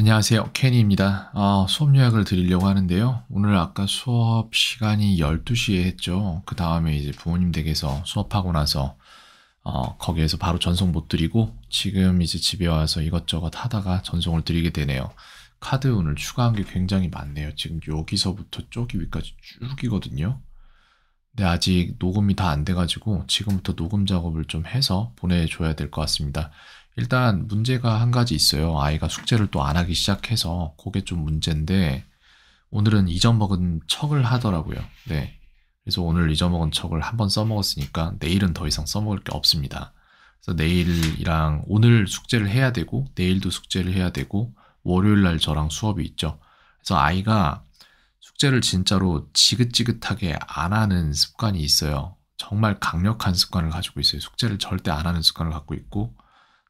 안녕하세요. 케니입니다. 아, 수업 요약을 드리려고 하는데요. 오늘 아까 수업 시간이 12시에 했죠. 그 다음에 이제 부모님 댁에서 수업하고 나서 어, 거기에서 바로 전송 못 드리고 지금 이제 집에 와서 이것저것 하다가 전송을 드리게 되네요. 카드 오늘 추가한 게 굉장히 많네요. 지금 여기서부터 저기 위까지 쭉이거든요. 근데 아직 녹음이 다 안 돼가지고 지금부터 녹음 작업을 좀 해서 보내줘야 될 것 같습니다. 일단 문제가 한 가지 있어요. 아이가 숙제를 또 안 하기 시작해서 그게 좀 문제인데 오늘은 잊어먹은 척을 하더라고요. 네. 그래서 오늘 잊어먹은 척을 한 번 써먹었으니까 내일은 더 이상 써먹을 게 없습니다. 그래서 내일이랑 오늘 숙제를 해야 되고 내일도 숙제를 해야 되고 월요일 날 저랑 수업이 있죠. 그래서 아이가 숙제를 진짜로 지긋지긋하게 안 하는 습관이 있어요. 정말 강력한 습관을 가지고 있어요. 숙제를 절대 안 하는 습관을 갖고 있고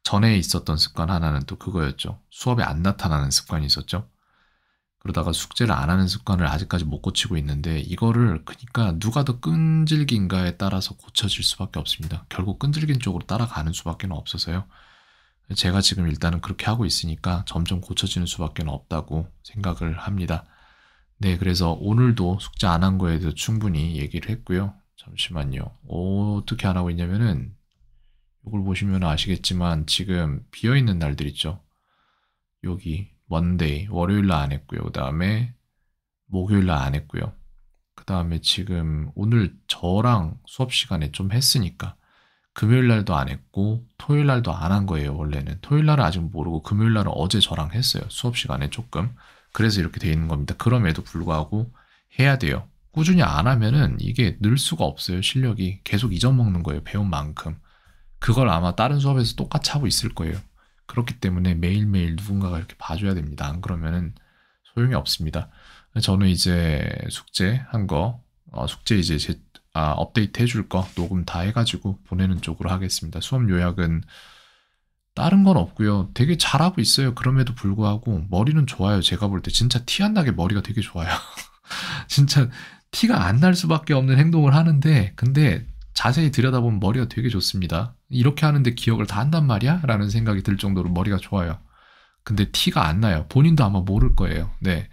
전에 있었던 습관 하나는 또 그거였죠. 수업에 안 나타나는 습관이 있었죠. 그러다가 숙제를 안 하는 습관을 아직까지 못 고치고 있는데 이거를 그러니까 누가 더 끈질긴가에 따라서 고쳐질 수밖에 없습니다. 결국 끈질긴 쪽으로 따라가는 수밖에 없어서요. 제가 지금 일단은 그렇게 하고 있으니까 점점 고쳐지는 수밖에 없다고 생각을 합니다. 네, 그래서 오늘도 숙제 안 한 거에 대해서 충분히 얘기를 했고요. 잠시만요. 어떻게 안 하고 있냐면은 이걸 보시면 아시겠지만 지금 비어있는 날들 있죠. 여기 원데이 월요일날 안 했고요. 그 다음에 목요일날 안 했고요. 그 다음에 지금 오늘 저랑 수업 시간에 좀 했으니까 금요일날도 안 했고 토요일날도 안 한 거예요. 원래는 토요일날은 아직 모르고 금요일날은 어제 저랑 했어요. 수업 시간에 조금 그래서 이렇게 돼 있는 겁니다. 그럼에도 불구하고 해야 돼요. 꾸준히 안 하면은 이게 늘 수가 없어요. 실력이 계속 잊어먹는 거예요. 배운 만큼. 그걸 아마 다른 수업에서 똑같이 하고 있을 거예요. 그렇기 때문에 매일매일 누군가가 이렇게 봐줘야 됩니다. 안 그러면은 소용이 없습니다. 저는 이제 숙제 한 거, 어, 숙제 이제 제, 아, 업데이트 해줄 거 녹음 다 해가지고 보내는 쪽으로 하겠습니다. 수업 요약은 다른 건 없고요. 되게 잘하고 있어요. 그럼에도 불구하고 머리는 좋아요. 제가 볼 때 진짜 티 안 나게 머리가 되게 좋아요. 진짜 티가 안 날 수밖에 없는 행동을 하는데 근데 자세히 들여다보면 머리가 되게 좋습니다. 이렇게 하는데 기억을 다 한단 말이야? 라는 생각이 들 정도로 머리가 좋아요. 근데 티가 안 나요. 본인도 아마 모를 거예요. 네.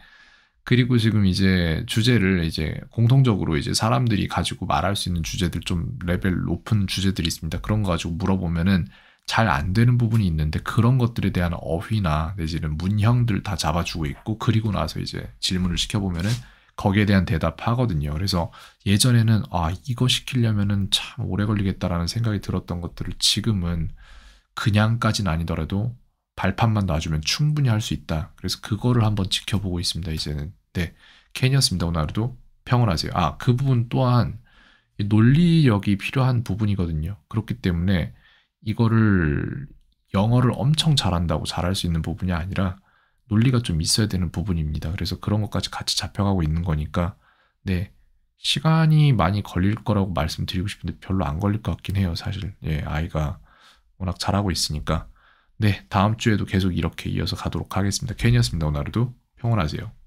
그리고 지금 이제 주제를 이제 공통적으로 이제 사람들이 가지고 말할 수 있는 주제들 좀 레벨 높은 주제들이 있습니다. 그런 거 가지고 물어보면은 잘 안 되는 부분이 있는데 그런 것들에 대한 어휘나 내지는 문형들 다 잡아주고 있고 그리고 나서 이제 질문을 시켜보면은 거기에 대한 대답하거든요. 그래서 예전에는 아 이거 시키려면은 참 오래 걸리겠다라는 생각이 들었던 것들을 지금은 그냥까진 아니더라도 발판만 놔주면 충분히 할 수 있다. 그래서 그거를 한번 지켜보고 있습니다. 이제는 네캔이였습니다 오늘 하루도 평온하세요. 아 그 부분 또한 논리력이 필요한 부분이거든요. 그렇기 때문에 이거를 영어를 엄청 잘한다고 잘할 수 있는 부분이 아니라 논리가 좀 있어야 되는 부분입니다. 그래서 그런 것까지 같이 잡혀가고 있는 거니까 네 시간이 많이 걸릴 거라고 말씀드리고 싶은데 별로 안 걸릴 것 같긴 해요. 사실 예 아이가 워낙 잘하고 있으니까 네 다음 주에도 계속 이렇게 이어서 가도록 하겠습니다. 괜히였습니다. 오늘 하루도 평온하세요.